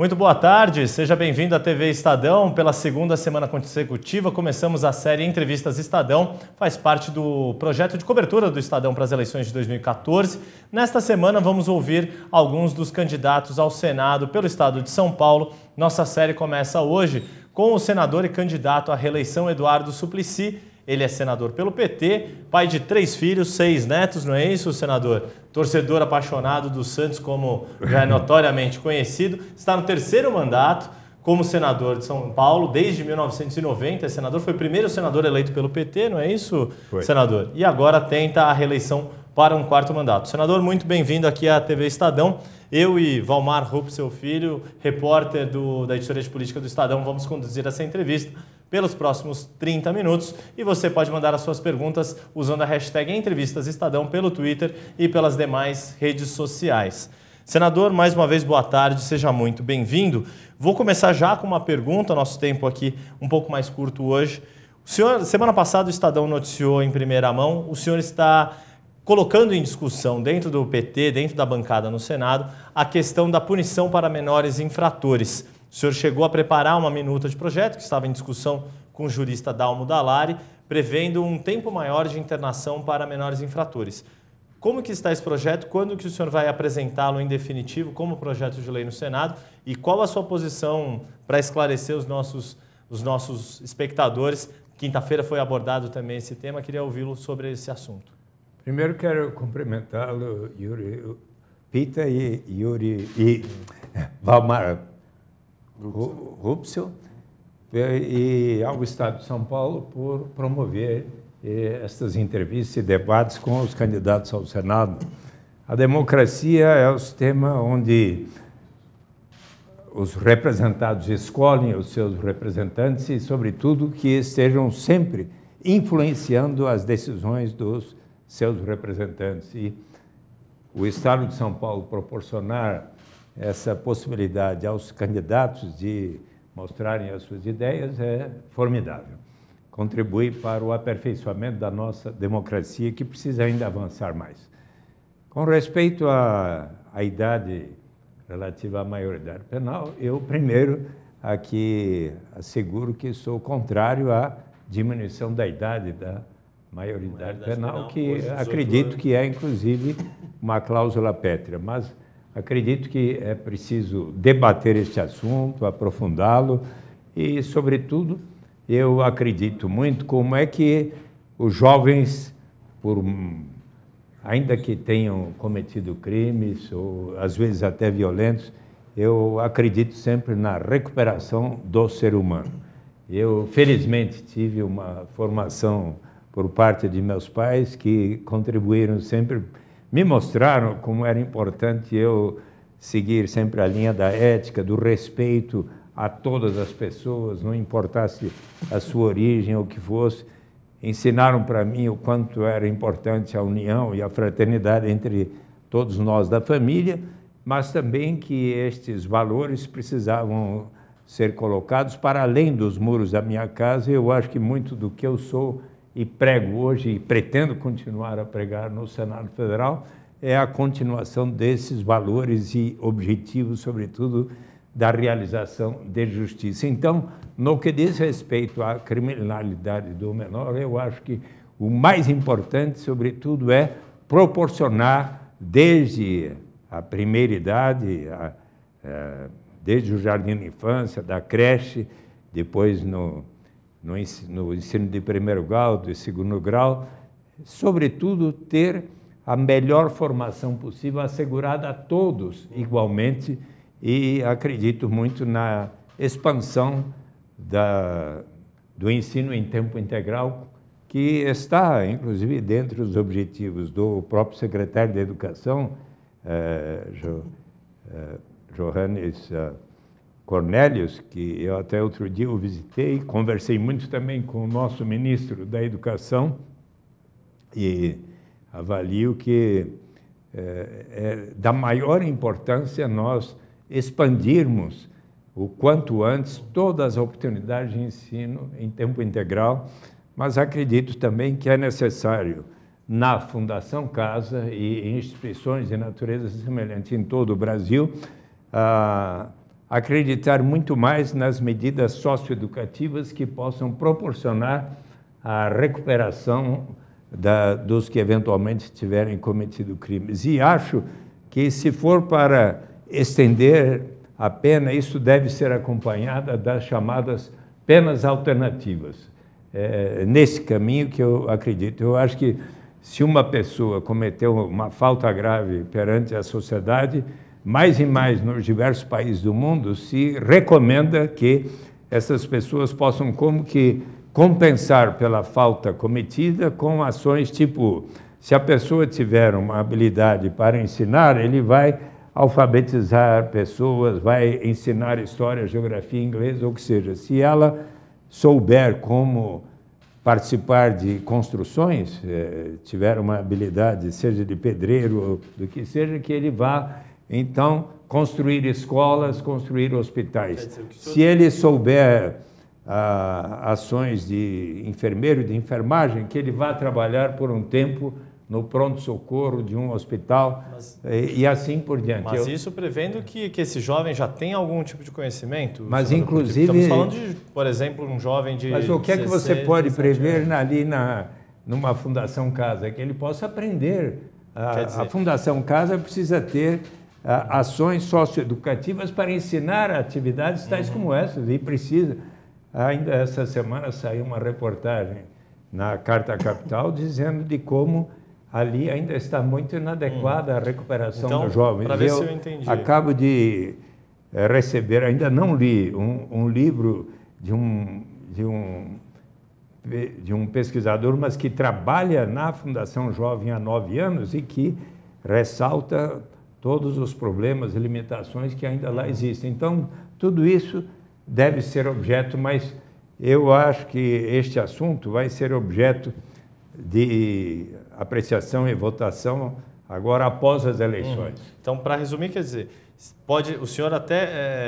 Muito boa tarde, seja bem-vindo à TV Estadão. Pela segunda semana consecutiva, começamos a série Entrevistas Estadão, faz parte do projeto de cobertura do Estadão para as eleições de 2014. Nesta semana, vamos ouvir alguns dos candidatos ao Senado pelo estado de São Paulo. Nossa série começa hoje com o senador e candidato à reeleição Eduardo Suplicy ele é senador pelo PT, pai de três filhos, seis netos, não é isso, senador? Torcedor apaixonado do Santos, como já é notoriamente conhecido. Está no terceiro mandato como senador de São Paulo desde 1990. É senador, foi o primeiro senador eleito pelo PT, não é isso, foi. senador? E agora tenta a reeleição para um quarto mandato. Senador, muito bem-vindo aqui à TV Estadão. Eu e Valmar Rupp, seu filho, repórter do, da editoria de política do Estadão, vamos conduzir essa entrevista pelos próximos 30 minutos e você pode mandar as suas perguntas usando a hashtag Entrevistas Estadão pelo Twitter e pelas demais redes sociais. Senador, mais uma vez boa tarde, seja muito bem-vindo. Vou começar já com uma pergunta, nosso tempo aqui um pouco mais curto hoje. O senhor, semana passada o Estadão noticiou em primeira mão, o senhor está colocando em discussão dentro do PT, dentro da bancada no Senado, a questão da punição para menores infratores. O senhor chegou a preparar uma minuta de projeto que estava em discussão com o jurista Dalmo Dalari, prevendo um tempo maior de internação para menores infratores. Como que está esse projeto? Quando que o senhor vai apresentá-lo em definitivo como projeto de lei no Senado? E qual a sua posição para esclarecer os nossos, os nossos espectadores? Quinta-feira foi abordado também esse tema, queria ouvi-lo sobre esse assunto. Primeiro quero cumprimentá-lo, Yuri Pita e Yuri e Valmar Rupsel e ao Estado de São Paulo por promover eh, estas entrevistas e debates com os candidatos ao Senado. A democracia é o sistema onde os representados escolhem os seus representantes e, sobretudo, que estejam sempre influenciando as decisões dos seus representantes. E o Estado de São Paulo proporcionar essa possibilidade aos candidatos de mostrarem as suas ideias é formidável. Contribui para o aperfeiçoamento da nossa democracia, que precisa ainda avançar mais. Com respeito à, à idade relativa à maioridade penal, eu, primeiro, aqui asseguro que sou contrário à diminuição da idade da maioridade, maioridade penal, penal, que acredito que é, inclusive, uma cláusula pétrea. Mas Acredito que é preciso debater este assunto, aprofundá-lo e, sobretudo, eu acredito muito como é que os jovens, por, ainda que tenham cometido crimes ou às vezes até violentos, eu acredito sempre na recuperação do ser humano. Eu, felizmente, tive uma formação por parte de meus pais que contribuíram sempre me mostraram como era importante eu seguir sempre a linha da ética, do respeito a todas as pessoas, não importasse a sua origem ou o que fosse. Ensinaram para mim o quanto era importante a união e a fraternidade entre todos nós da família, mas também que estes valores precisavam ser colocados para além dos muros da minha casa. Eu acho que muito do que eu sou e prego hoje e pretendo continuar a pregar no Senado Federal é a continuação desses valores e objetivos, sobretudo da realização de justiça. Então, no que diz respeito à criminalidade do menor, eu acho que o mais importante, sobretudo, é proporcionar desde a primeira idade, a, a, eh, desde o jardim de infância, da creche, depois no, no ensino de primeiro grau, de segundo grau, sobretudo ter a melhor formação possível assegurada a todos igualmente e acredito muito na expansão da, do ensino em tempo integral, que está, inclusive, dentre os objetivos do próprio secretário de Educação, eh, jo, eh, Johannes. Eh, Cornélios, que eu até outro dia o visitei, conversei muito também com o nosso ministro da Educação e avalio que é, é da maior importância nós expandirmos o quanto antes todas as oportunidades de ensino em tempo integral, mas acredito também que é necessário na Fundação Casa e em instituições de natureza semelhante em todo o Brasil, a acreditar muito mais nas medidas socioeducativas que possam proporcionar a recuperação da, dos que eventualmente tiverem cometido crimes. E acho que, se for para estender a pena, isso deve ser acompanhada das chamadas penas alternativas. É nesse caminho que eu acredito. Eu acho que se uma pessoa cometeu uma falta grave perante a sociedade, mais e mais nos diversos países do mundo, se recomenda que essas pessoas possam como que compensar pela falta cometida com ações tipo, se a pessoa tiver uma habilidade para ensinar, ele vai alfabetizar pessoas, vai ensinar história, geografia, inglês, ou que seja, se ela souber como participar de construções, eh, tiver uma habilidade, seja de pedreiro ou do que seja, que ele vá então, construir escolas, construir hospitais. Se ele souber ah, ações de enfermeiro, de enfermagem, que ele vá trabalhar por um tempo no pronto-socorro de um hospital mas, e, e, assim por diante. Mas Eu, isso prevendo que, que esse jovem já tem algum tipo de conhecimento? Mas inclusive... estamos falando de, por exemplo, um jovem de... Mas o que 16, é que você pode prever na, ali na, numa Fundação Casa? É que ele possa aprender. A, dizer, a Fundação Casa precisa ter ações socioeducativas para ensinar atividades tais uhum. como essas. E precisa. Ainda essa semana saiu uma reportagem na Carta Capital dizendo de como ali ainda está muito inadequada uhum. a recuperação então, do jovem. Para ver eu se eu entendi. Acabo de eh, receber, ainda não li, um, um livro de um, de um de um pesquisador, mas que trabalha na Fundação Jovem há nove anos e que ressalta todos os problemas e limitações que ainda lá existem. Então, tudo isso deve ser objeto, mas eu acho que este assunto vai ser objeto de apreciação e votação agora após as eleições. Hum. Então, para resumir, quer dizer, pode o senhor até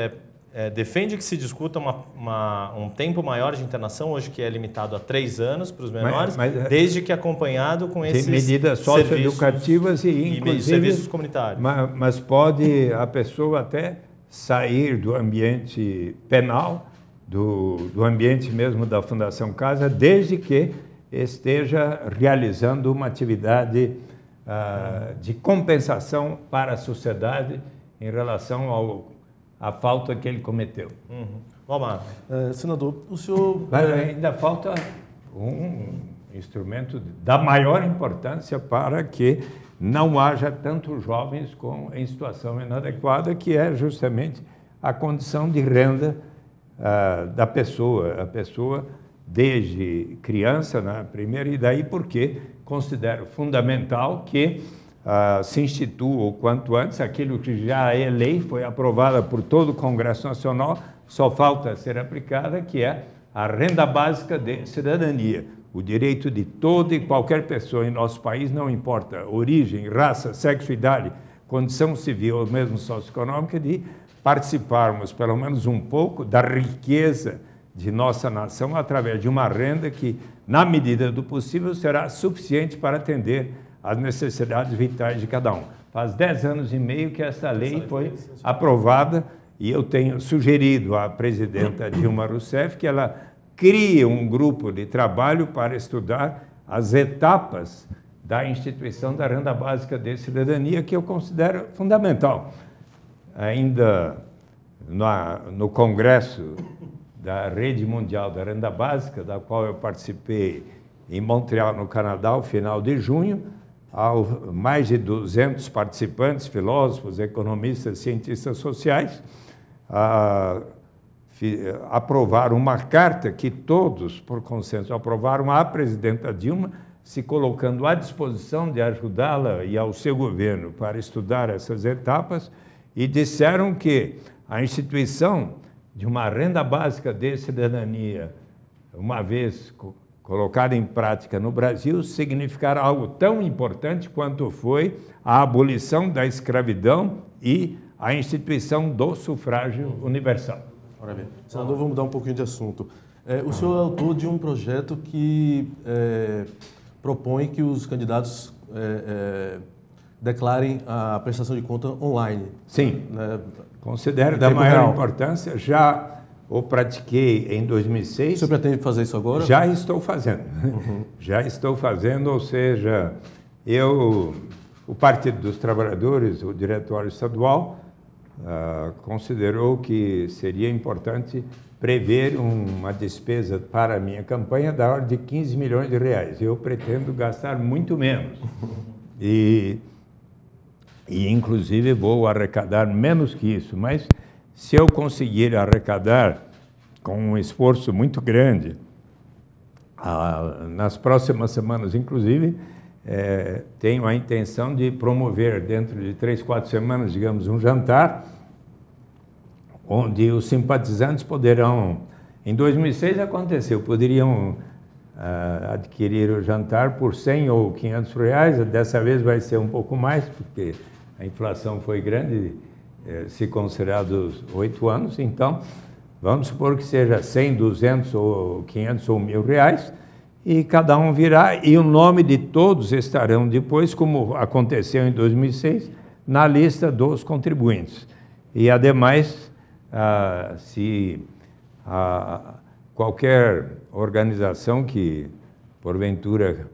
é é, defende que se discuta uma, uma, um tempo maior de internação, hoje que é limitado a três anos para os menores, mas, mas, é, desde que acompanhado com esses medidas socioeducativas e, inclusive, e serviços comunitários. Mas, mas pode a pessoa até sair do ambiente penal, do, do ambiente mesmo da Fundação Casa, desde que esteja realizando uma atividade ah, de compensação para a sociedade em relação ao a falta que ele cometeu. Uhum. É, senador, o senhor. Mas ainda falta um instrumento da maior importância para que não haja tantos jovens com, em situação inadequada, que é justamente a condição de renda uh, da pessoa. A pessoa, desde criança, na né, primeira, e daí porque considero fundamental que uh, se institua o quanto antes, aquilo que já é lei, foi aprovada por todo o Congresso Nacional, só falta ser aplicada, que é a renda básica de cidadania, o direito de toda e qualquer pessoa em nosso país, não importa origem, raça, sexo, idade, condição civil ou mesmo socioeconômica, de participarmos pelo menos um pouco da riqueza de nossa nação através de uma renda que, na medida do possível, será suficiente para atender as necessidades vitais de cada um. Faz dez anos e meio que essa lei foi aprovada e eu tenho sugerido à presidenta Dilma Rousseff que ela crie um grupo de trabalho para estudar as etapas da instituição da renda básica de cidadania, que eu considero fundamental. Ainda no Congresso da Rede Mundial da Renda Básica, da qual eu participei em Montreal, no Canadá, no final de junho, há mais de 200 participantes, filósofos, economistas, cientistas sociais, a, aprovaram uma carta que todos, por consenso, aprovaram à presidenta Dilma, se colocando à disposição de ajudá-la e ao seu governo para estudar essas etapas, e disseram que a instituição de uma renda básica de cidadania, uma vez colocada em prática no Brasil significará algo tão importante quanto foi a abolição da escravidão e a instituição do sufrágio universal. Ora bem, senador, vamos mudar um pouquinho de assunto. É, o senhor é autor de um projeto que é, propõe que os candidatos é, é declarem a prestação de conta online. Sim. Né? Considero da maior importância. Já ou pratiquei em 2006. Você pretende fazer isso agora? Já estou fazendo. Uhum. Já estou fazendo, ou seja, eu, o Partido dos Trabalhadores, o Diretório Estadual, uh, considerou que seria importante prever uma despesa para a minha campanha da ordem de 15 milhões de reais. Eu pretendo gastar muito menos. E, e inclusive, vou arrecadar menos que isso, mas se eu conseguir arrecadar, com um esforço muito grande, nas próximas semanas, inclusive, é, tenho a intenção de promover, dentro de três, quatro semanas, digamos, um jantar, onde os simpatizantes poderão. Em 2006 aconteceu, poderiam ah, adquirir o jantar por 100 ou 500 reais, dessa vez vai ser um pouco mais, porque a inflação foi grande é, se considerados oito anos, então vamos supor que seja 100, 200 ou 500 ou mil reais, e cada um virá, e o nome de todos estarão depois, como aconteceu em 2006, na lista dos contribuintes. E, ademais, ah, se ah, qualquer organização que, porventura,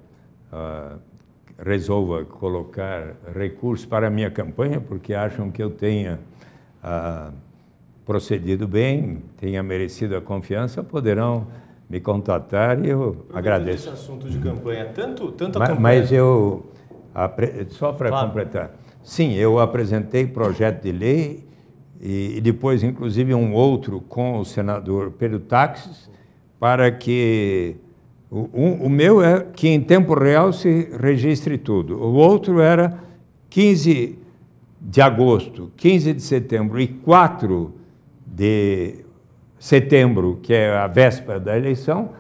ah, resolva colocar recursos para a minha campanha, porque acham que eu tenha ah, procedido bem, tenha merecido a confiança, poderão me contatar e eu Pergunta agradeço. Esse assunto de campanha, tanto, tanto mas, campanha... mas eu, só para claro. completar, sim, eu apresentei projeto de lei e, depois, inclusive, um outro com o senador Pedro Táxis, para que o, o meu é que em tempo real se registre tudo. O outro era 15 de agosto, 15 de setembro e 4 de setembro, que é a véspera da eleição,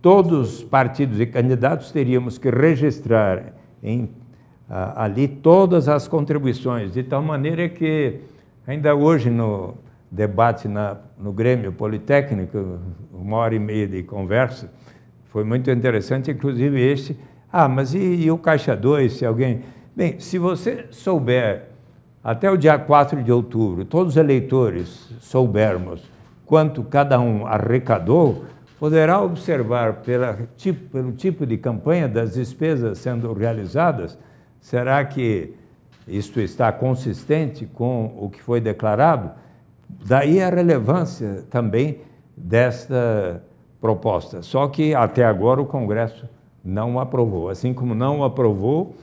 todos os partidos e candidatos teríamos que registrar em, ali todas as contribuições, de tal maneira que, ainda hoje no debate na, no Grêmio Politécnico, uma hora e meia de conversa, foi muito interessante, inclusive este. Ah, mas e, e o Caixa 2, se alguém... Bem, se você souber, até o dia 4 de outubro, todos os eleitores soubermos quanto cada um arrecadou, poderá observar pela, tipo, pelo tipo de campanha das despesas sendo realizadas, será que isto está consistente com o que foi declarado? Daí a relevância também desta proposta. Só que até agora o Congresso não aprovou. Assim como não aprovou,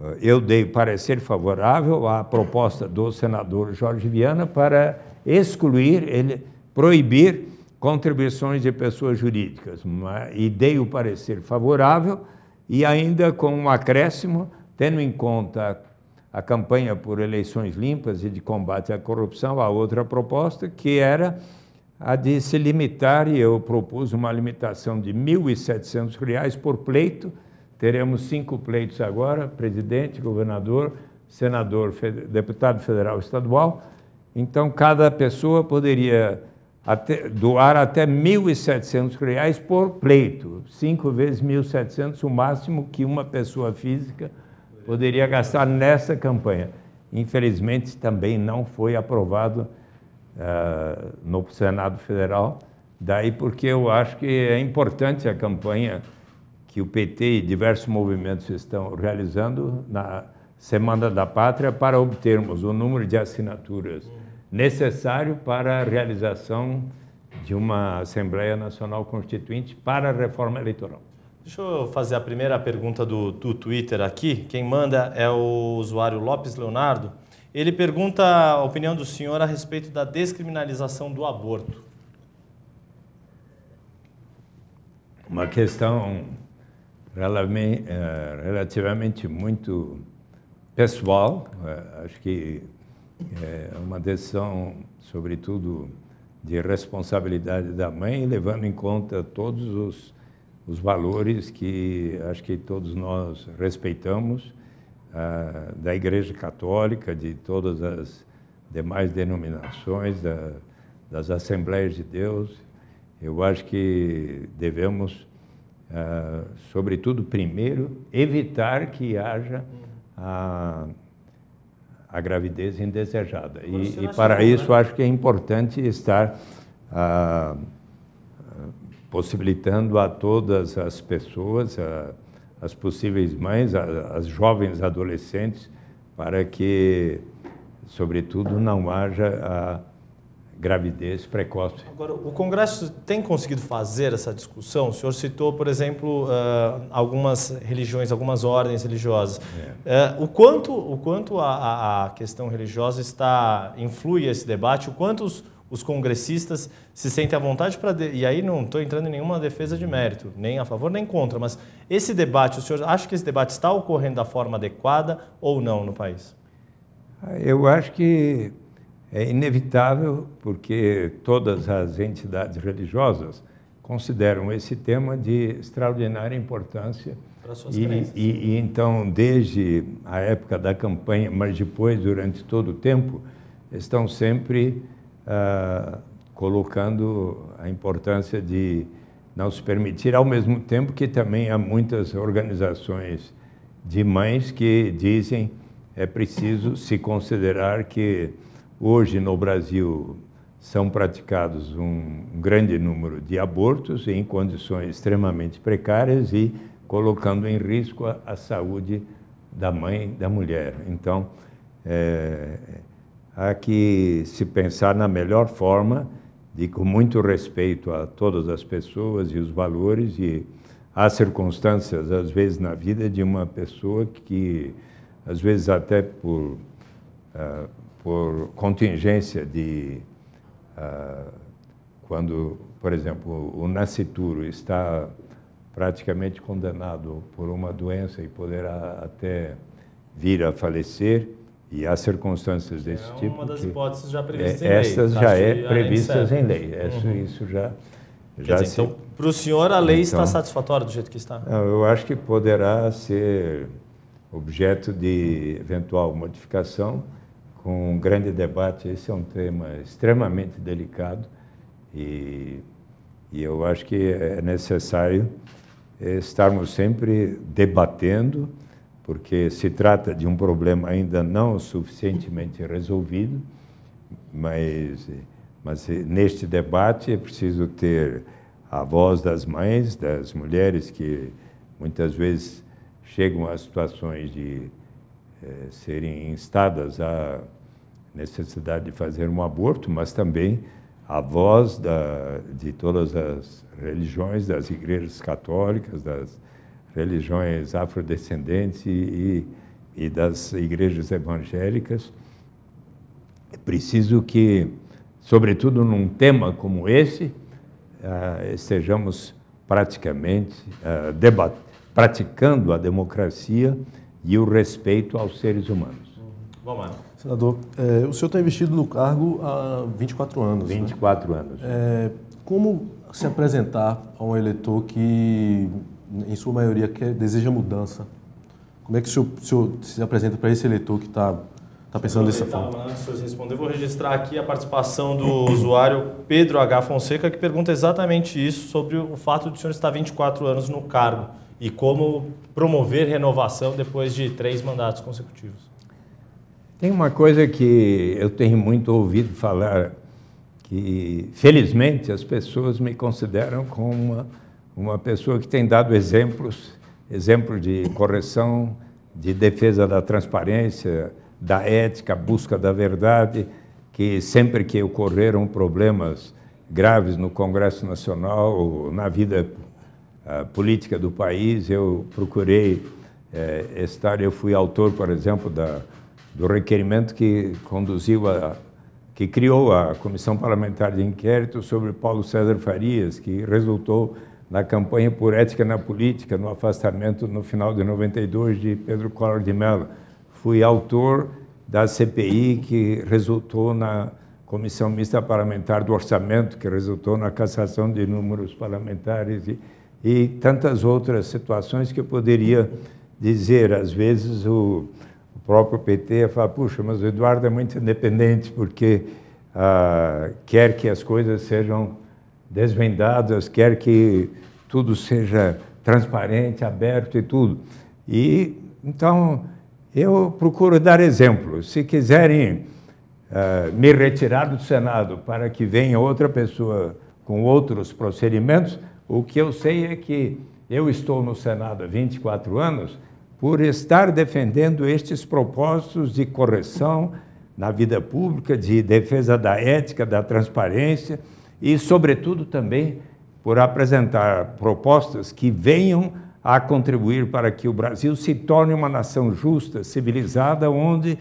eh, eu dei parecer favorável à proposta do senador Jorge Viana para excluir, ele proibir contribuições de pessoas jurídicas. E dei o parecer favorável e ainda com um acréscimo, tendo em conta a campanha por eleições limpas e de combate à corrupção, a outra proposta que era a de se limitar, e eu propus uma limitação de R$ 1.700 por pleito. Teremos cinco pleitos agora: presidente, governador, senador, deputado federal estadual. Então, cada pessoa poderia até, doar até R$ 1.700 por pleito, cinco vezes R$ 1.700, o máximo que uma pessoa física poderia gastar nessa campanha. Infelizmente, também não foi aprovado ah, no Senado Federal. Daí porque eu acho que é importante a campanha que o PT e diversos movimentos estão realizando na Semana da Pátria para obtermos o número de assinaturas necessário para a realização de uma Assembleia Nacional Constituinte para a reforma eleitoral. Deixa eu fazer a primeira pergunta do, do Twitter aqui. Quem manda é o usuário Lopes Leonardo. Ele pergunta a opinião do senhor a respeito da descriminalização do aborto. Uma questão eh, relativamente muito pessoal, eh, acho que é uma decisão, sobretudo, de responsabilidade da mãe, levando em conta todos os, os valores que acho que todos nós respeitamos da Igreja Católica, de todas as demais denominações, da, das Assembleias de Deus. Eu acho que devemos, sobretudo, primeiro, evitar que haja a, a gravidez indesejada. E, e para isso, né? acho que é importante estar. possibilitando a todas as pessoas a, as possíveis mães, as jovens adolescentes, para que, sobretudo, não haja a gravidez precoce. Agora, o Congresso tem conseguido fazer essa discussão? O senhor citou, por exemplo, ah, algumas religiões, algumas ordens religiosas. É. Ah, o quanto, o quanto a, a, questão religiosa está influi esse debate? O quanto os, os congressistas se sentem à vontade para. De... E aí não estou entrando em nenhuma defesa de mérito, nem a favor nem contra, mas esse debate, o senhor acha que esse debate está ocorrendo da forma adequada ou não no país? Eu acho que é inevitável, porque todas as entidades religiosas consideram esse tema de extraordinária importância. E, e, e, então, desde a época da campanha, mas depois, durante todo o tempo, estão sempre ah, colocando a importância de não se permitir, ao mesmo tempo que também há muitas organizações de mães que dizem é preciso se considerar que hoje no Brasil são praticados um grande número de abortos em condições extremamente precárias e colocando em risco a, a saúde da mãe da mulher. Então, é, a que se pensar na melhor forma e com muito respeito a todas as pessoas e os valores e as circunstâncias, às vezes, na vida de uma pessoa que, às vezes, até por, uh, por contingência de... Uh, quando, por exemplo, o nascituro está praticamente condenado por uma doença e poderá até vir a falecer, e há circunstâncias desse é tipo. Uma das hipóteses já previstas é, em lei. Essas já é previstas em lei. Tá? É isso, uhum. isso já. já dizer, se... Então, para o senhor, a lei então, está satisfatória do jeito que está? Não, eu acho que poderá ser objeto de eventual modificação com um grande debate. Esse é um tema extremamente delicado e, e eu acho que é necessário estarmos sempre debatendo porque se trata de um problema ainda não suficientemente resolvido, mas, mas neste debate é preciso ter a voz das mães, das mulheres que muitas vezes chegam a situações de eh, serem instadas à necessidade de fazer um aborto, mas também a voz da, de todas as religiões, das igrejas católicas, das religiões afrodescendentes e, e das igrejas evangélicas. É preciso que, sobretudo num tema como esse, ah, estejamos praticamente ah, debat praticando a democracia e o respeito aos seres humanos. Bom, mano. Senador, é, o senhor está investido no cargo há 24 anos. 24 né? anos. É, como se apresentar a um eleitor que em sua maioria, que é, deseja mudança. Como é que o senhor, o senhor se apresenta para esse eleitor que está tá, tá pensando dessa forma? Antes né, de responder, vou registrar aqui a participação do usuário Pedro H. Fonseca, que pergunta exatamente isso sobre o fato de o senhor estar 24 anos no cargo e como promover renovação depois de três mandatos consecutivos. Tem uma coisa que eu tenho muito ouvido falar, que felizmente as pessoas me consideram como uma uma pessoa que tem dado exemplos, exemplo de correção, de defesa da transparência, da ética, busca da verdade, que sempre que ocorreram problemas graves no Congresso Nacional, ou na vida ah, política do país, eu procurei é, estar, eu fui autor, por exemplo, da, do requerimento que conduziu a que criou a Comissão Parlamentar de Inquérito sobre Paulo César Farias, que resultou na campanha por ética na política, no afastamento no final de 92 de Pedro Collor de Mello. Fui autor da CPI que resultou na Comissão Mista Parlamentar do Orçamento, que resultou na cassação de números parlamentares e, e tantas outras situações que eu poderia dizer. Às vezes o, o próprio PT fala, puxa, mas o Eduardo é muito independente porque ah, quer que as coisas sejam desvendadas, quer que tudo seja transparente, aberto e tudo. E então eu procuro dar exemplos. Se quiserem uh, me retirar do Senado para que venha outra pessoa com outros procedimentos, o que eu sei é que eu estou no Senado há 24 anos por estar defendendo estes propósitos de correção na vida pública, de defesa da ética, da transparência e, sobretudo, também por apresentar propostas que venham a contribuir para que o Brasil se torne uma nação justa, civilizada, onde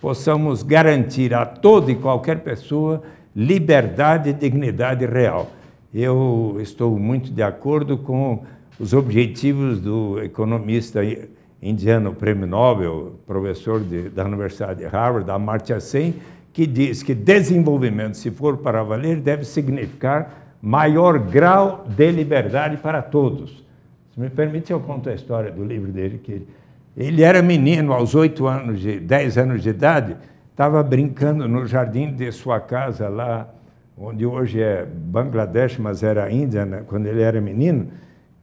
possamos garantir a toda e qualquer pessoa liberdade e dignidade real. Eu estou muito de acordo com os objetivos do economista indiano prêmio Nobel, professor de, da Universidade de Harvard, Amartya Sen, que diz que desenvolvimento, se for para valer, deve significar maior grau de liberdade para todos. Se me permite, eu conto a história do livro dele, que ele, ele era menino, aos 8 anos, de 10 anos de idade, estava brincando no jardim de sua casa lá, onde hoje é Bangladesh, mas era Índia, né, quando ele era menino,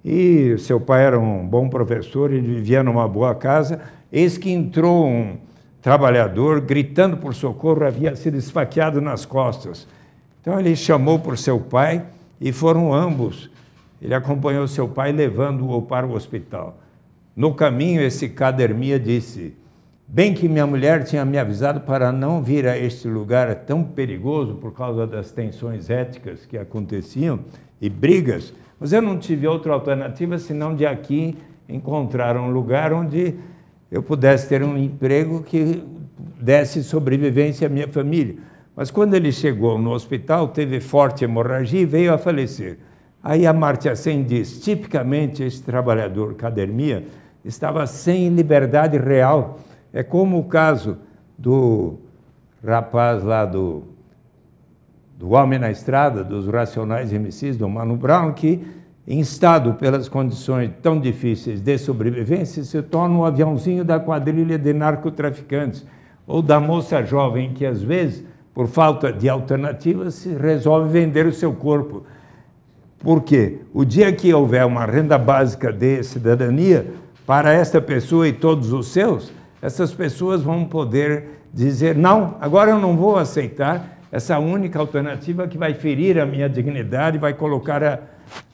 e seu pai era um bom professor, ele vivia numa boa casa, eis que entrou um, trabalhador, gritando por socorro, havia sido esfaqueado nas costas. Então ele chamou por seu pai e foram ambos. Ele acompanhou seu pai levando-o para o hospital. No caminho, esse Cadermia disse: Bem que minha mulher tinha me avisado para não vir a este lugar tão perigoso por causa das tensões éticas que aconteciam e brigas, mas eu não tive outra alternativa senão de aqui encontrar um lugar onde eu pudesse ter um emprego que desse sobrevivência à minha família. Mas quando ele chegou no hospital, teve forte hemorragia e veio a falecer. Aí a Amartya Sen diz, tipicamente esse trabalhador cadernia estava sem liberdade real. É como o caso do rapaz lá do, do Homem na Estrada, dos Racionais MCs, do Mano Brown, que instado pelas condições tão difíceis de sobrevivência, se torna um aviãozinho da quadrilha de narcotraficantes ou da moça jovem que, às vezes, por falta de alternativas, resolve vender o seu corpo. Porque o dia que houver uma renda básica de cidadania para esta pessoa e todos os seus, essas pessoas vão poder dizer: não, agora eu não vou aceitar essa única alternativa que vai ferir a minha dignidade, vai colocar a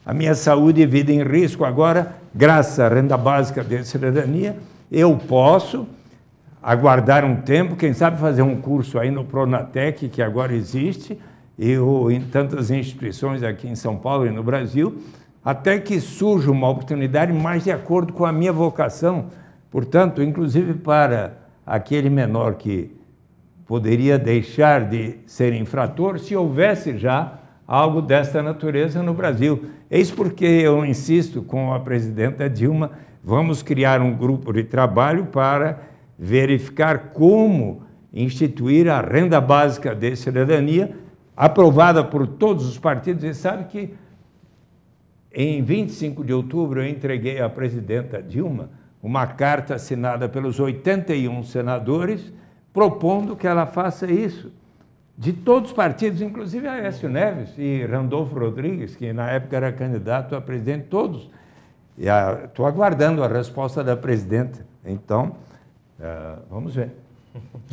a minha saúde e vida em risco agora, graças à renda básica de cidadania, eu posso aguardar um tempo, quem sabe fazer um curso aí no Pronatec, que agora existe, e em tantas instituições aqui em São Paulo e no Brasil, até que surja uma oportunidade mais de acordo com a minha vocação. Portanto, inclusive para aquele menor que poderia deixar de ser infrator se houvesse já algo desta natureza no Brasil. Eis porque eu insisto com a presidenta Dilma, vamos criar um grupo de trabalho para verificar como instituir a renda básica de cidadania, aprovada por todos os partidos. E sabe que em 25 de outubro eu entreguei à presidenta Dilma uma carta assinada pelos 81 senadores propondo que ela faça isso de todos os partidos, inclusive Aécio Neves e Randolfo Rodrigues, que na época era candidato a presidente, todos. Estou ah, aguardando a resposta da presidenta. Então, uh, vamos ver.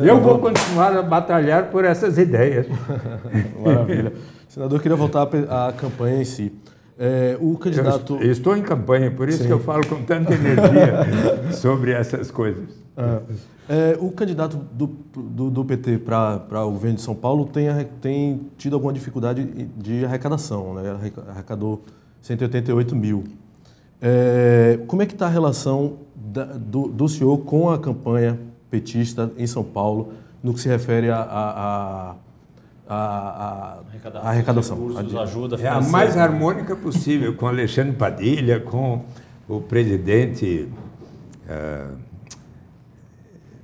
Eu vou continuar a batalhar por essas ideias. Maravilha. Senador, queria voltar à campanha em si. É, o candidato. Eu estou em campanha, por isso Sim. que eu falo com tanta energia sobre essas coisas. É, é, o candidato do, do, do PT para o governo de São Paulo tem, tem tido alguma dificuldade de arrecadação, né? arrecadou 188 mil. É, como é que está a relação da, do, do senhor com a campanha petista em São Paulo no que se refere a, a, a a, a, a arrecadação. Recursos, a, ajuda é a mais harmônica possível, com Alexandre Padilha, com o presidente uh,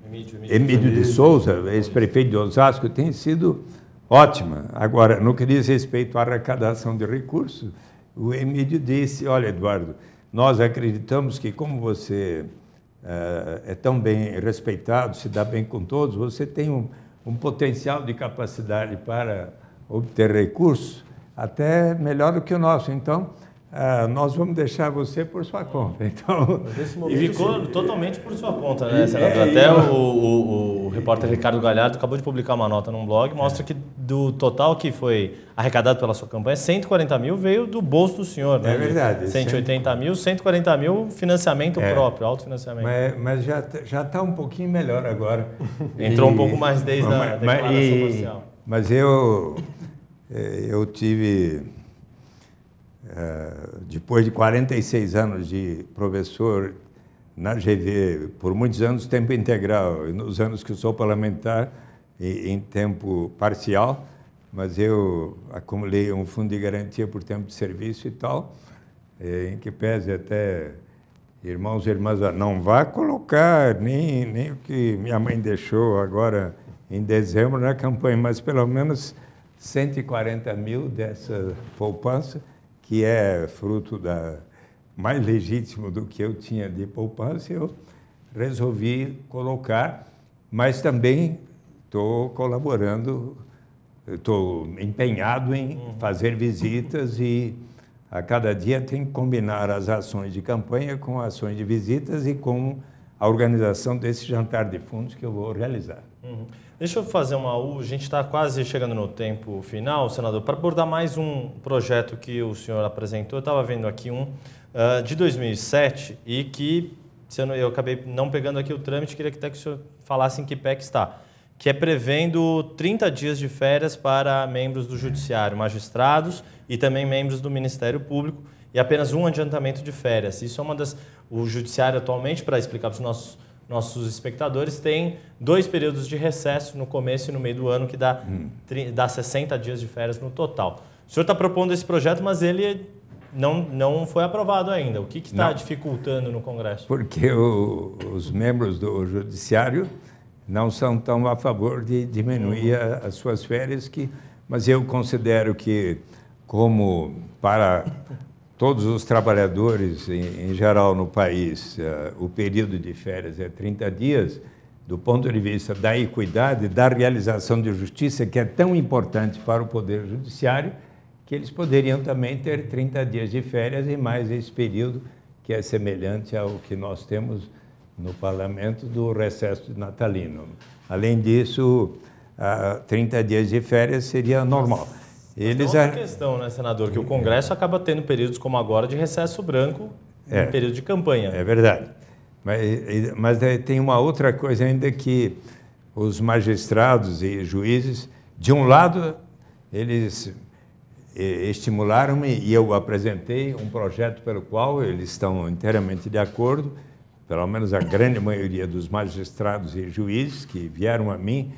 Emílio, Emílio, Emílio de Souza, ex-prefeito de Osasco, tem sido ótima. Agora, no que diz respeito à arrecadação de recursos, o Emílio disse: Olha, Eduardo, nós acreditamos que, como você uh, é tão bem respeitado, se dá bem com todos, você tem um um potencial de capacidade para obter recursos até melhor do que o nosso. Então, ah, nós vamos deixar você por sua conta. Então, momento, e ficou totalmente por sua conta, né, senador? É, Até O, o, o, repórter Ricardo Galhardo acabou de publicar uma nota num blog, mostra é. que do total que foi arrecadado pela sua campanha, 140 mil veio do bolso do senhor, né? É verdade. 180 100... É mil, 140 mil financiamento é. próprio, autofinanciamento. Mas, mas já está um pouquinho melhor agora. Entrou e... um pouco mais desde mas, a declaração mas, e... Mas eu, eh, eu tive eh, depois de 46 anos de professor na GV, por muitos anos, tempo integral, e nos anos que eu sou parlamentar, em tempo parcial, mas eu acumulei um fundo de garantia por tempo de serviço e tal, eh, em que pese até irmãos e irmãs, ah, não vá colocar nem, nem o que minha mãe deixou agora em dezembro na campanha, mas pelo menos 140 mil dessa poupança que é fruto da mais legítimo do que eu tinha de poupança, eu resolvi colocar, mas também estou colaborando, estou empenhado em uhum. fazer visitas e a cada dia tem que combinar as ações de campanha com ações de visitas e com a organização desse jantar de fundos que eu vou realizar. Uhum. Deixa eu fazer uma U, a gente está quase chegando no tempo final, senador, para abordar mais um projeto que o senhor apresentou. Eu estava vendo aqui um uh, de 2007 e que eu, não, eu acabei não pegando aqui o trâmite, queria até que o senhor falasse em que pé que está que é prevendo 30 dias de férias para membros do Judiciário, magistrados e também membros do Ministério Público, e apenas um adiantamento de férias. Isso é uma das. O Judiciário atualmente, para explicar para os nossos nossos espectadores têm dois períodos de recesso no começo e no meio do ano, que dá, hum. dá 60 dias de férias no total. O senhor está propondo esse projeto, mas ele não, não foi aprovado ainda. O que está dificultando no Congresso? Porque o, os membros do Judiciário não são tão a favor de diminuir as suas férias, que, mas eu considero que, como para todos os trabalhadores, em, em geral, no país, uh, o período de férias é 30 dias, do ponto de vista da equidade, da realização de justiça, que é tão importante para o Poder Judiciário, que eles poderiam também ter 30 dias de férias e mais esse período que é semelhante ao que nós temos no parlamento do recesso natalino. Além disso, 30 ah, dias de férias seria normal. Eles é outra questão, né, senador, que o Congresso acaba tendo períodos como agora de recesso branco, é, em período de campanha. É verdade. Mas, mas tem uma outra coisa ainda que os magistrados e juízes, de um lado, eles estimularam-me e eu apresentei um projeto pelo qual eles estão inteiramente de acordo, pelo menos a grande maioria dos magistrados e juízes que vieram a mim,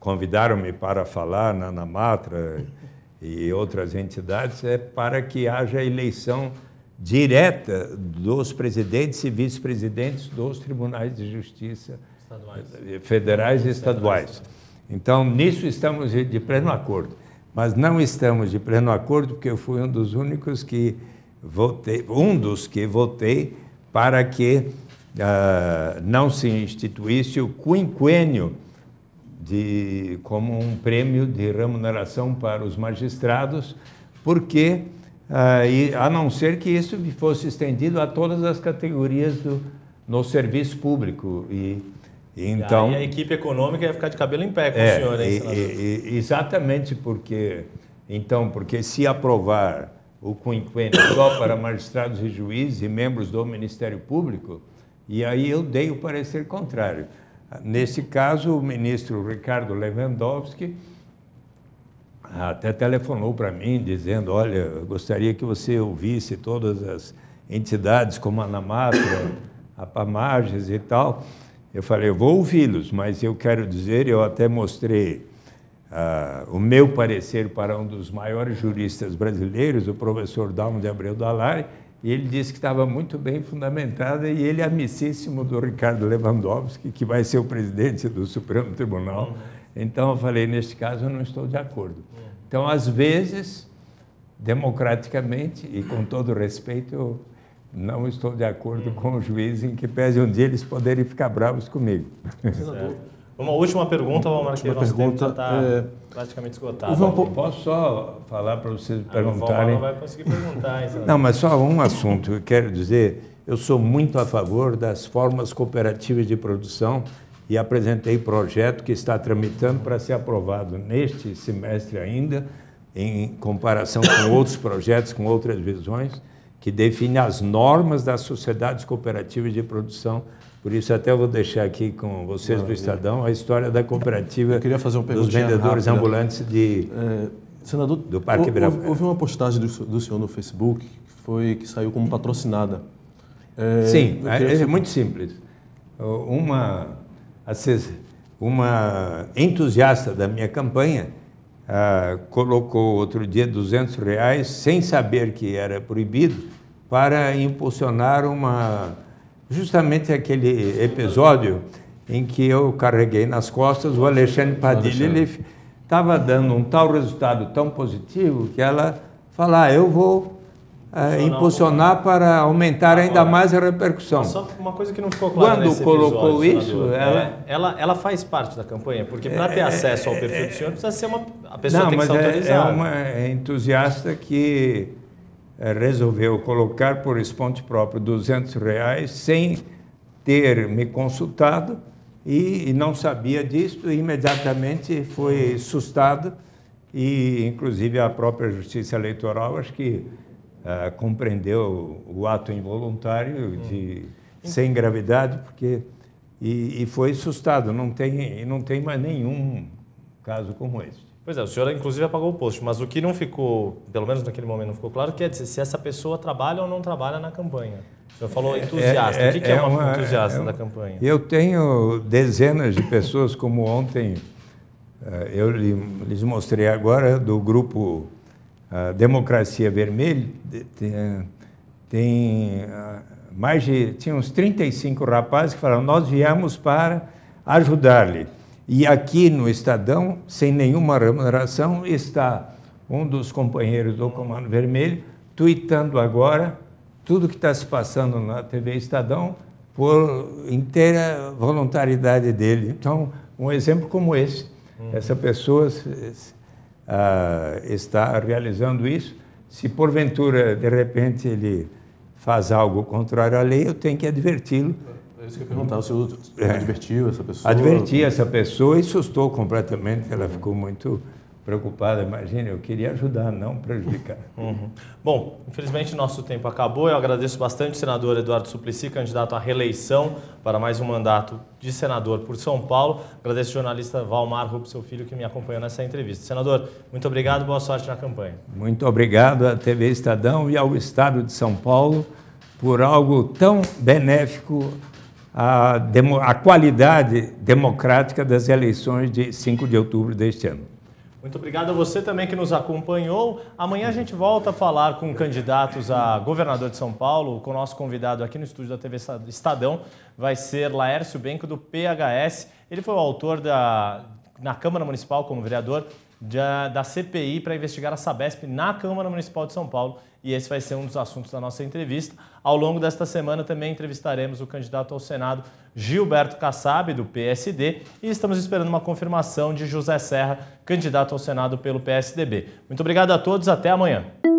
convidaram-me para falar na, na Matra, e outras entidades, é para que haja eleição direta dos presidentes e vice-presidentes dos tribunais de justiça estaduais. federais e estaduais. Então, nisso estamos de pleno acordo. Mas não estamos de pleno acordo, porque eu fui um dos únicos que votei, um dos que votei para que uh, não se instituísse o quinquênio de, como um prêmio de remuneração para os magistrados, porque, ah, e, a não ser que isso fosse estendido a todas as categorias do, no serviço público. E, e então, e a equipe econômica ia ficar de cabelo em pé com é, o senhor, hein, e, e, Exatamente porque, então, porque se aprovar o quinquênio só para magistrados e juízes e membros do Ministério Público, e aí eu dei o parecer contrário. Nesse caso, o ministro Ricardo Lewandowski ah, até telefonou para mim dizendo: Olha, gostaria que você ouvisse todas as entidades como a Namatra a Pamages e tal. Eu falei: eu Vou ouvi-los, mas eu quero dizer, eu até mostrei uh, o meu parecer para um dos maiores juristas brasileiros, o professor Dalmo de Abreu Dalari, e ele disse que estava muito bem fundamentada e ele é amicíssimo do Ricardo Lewandowski, que vai ser o presidente do Supremo Tribunal. Uhum. Então eu falei, neste caso eu não estou de acordo. Então, às vezes, democraticamente e com todo respeito, eu não estou de acordo uhum. com o juiz em que pese um dia eles poderem ficar bravos comigo. Senador, Uma última pergunta, Valmar, que nosso pergunta, está é... praticamente esgotado. aqui. posso só falar para vocês ah, perguntarem? Não vai conseguir perguntar. não, mas só um assunto. Eu quero dizer, eu sou muito a favor das formas cooperativas de produção e apresentei projeto que está tramitando para ser aprovado neste semestre ainda, em comparação com outros projetos, com outras visões, que define as normas das sociedades cooperativas de produção por isso até vou deixar aqui com vocês Maravilha. do Estadão a história da cooperativa dos vendedores rápida. ambulantes de, é, senador, do Parque Ibirapuera. Houve, houve uma postagem do, do, senhor no Facebook que, foi, que saiu como patrocinada. É, Sim, é, é muito simples. Uma, uma entusiasta da minha campanha ah, colocou outro dia 200 reais, sem saber que era proibido, para impulsionar uma justamente aquele episódio em que eu carreguei nas costas o Alexandre Padilha. Ele estava dando um tal resultado tão positivo que ela falar ah, eu vou eh, impulsionar para aumentar ainda mais a repercussão. Só uma coisa que não ficou clara Quando colocou episódio, isso, ela... É, ela... ela faz parte da campanha, porque para ter é, é, acesso ao é, perfil do senhor precisa ser uma a pessoa não, tem que ser autorizada. É uma entusiasta que eh, resolveu colocar por esponte próprio 200 reais sem ter me consultado e, e não sabia disso e imediatamente foi sustado e inclusive a própria Justiça Eleitoral acho que eh, compreendeu o ato involuntário de hum. sem gravidade porque e, e foi sustado não tem não tem mais nenhum caso como esse Pois é, o senhor inclusive apagou o post, mas o que não ficou, pelo menos naquele momento não ficou claro, que é se essa pessoa trabalha ou não trabalha na campanha. O senhor falou é, é, entusiasta. É, é, o que, que é, é uma, uma entusiasta da campanha? Eu tenho dezenas de pessoas, como ontem eh, eu lhes mostrei agora, do grupo ah, Democracia Vermelha, tem ah, mais de, tinha uns 35 rapazes que falaram, nós viemos para ajudar-lhe. E aqui no Estadão, sem nenhuma remuneração, está um dos companheiros do Comando Vermelho tweetando agora tudo que está se passando na TV Estadão por inteira voluntariedade dele. Então, um exemplo como esse, uhum. essa pessoa uh, está realizando isso. Se porventura, de repente, ele faz algo contrário à lei, eu tenho que adverti-lo é isso que eu perguntava, então, se O é. advertiu essa pessoa? Adverti essa pessoa e sustou completamente. Ela ficou muito preocupada. Imagina, eu queria ajudar, não prejudicar. Uhum. Bom, infelizmente nosso tempo acabou. Eu agradeço bastante o senador Eduardo Suplicy, candidato à reeleição para mais um mandato de senador por São Paulo. Agradeço o jornalista Valmar Rupo, seu filho, que me acompanhou nessa entrevista. Senador, muito obrigado boa sorte na campanha. Muito obrigado à TV Estadão e ao Estado de São Paulo por algo tão benéfico a, demo, a qualidade democrática das eleições de 5 de outubro deste ano. Muito obrigado a você também que nos acompanhou. Amanhã a gente volta a falar com candidatos a governador de São Paulo. Com o nosso convidado aqui no estúdio da TV Estadão vai ser Laércio Benco, do PHS. Ele foi o autor da, na Câmara Municipal, como vereador, da, da CPI para investigar a Sabesp na Câmara Municipal de São Paulo. E esse vai ser um dos assuntos da nossa entrevista. Ao longo desta semana também entrevistaremos o candidato ao Senado Gilberto Kassab, do PSD, e estamos esperando uma confirmação de José Serra, candidato ao Senado pelo PSDB. Muito obrigado a todos, até amanhã.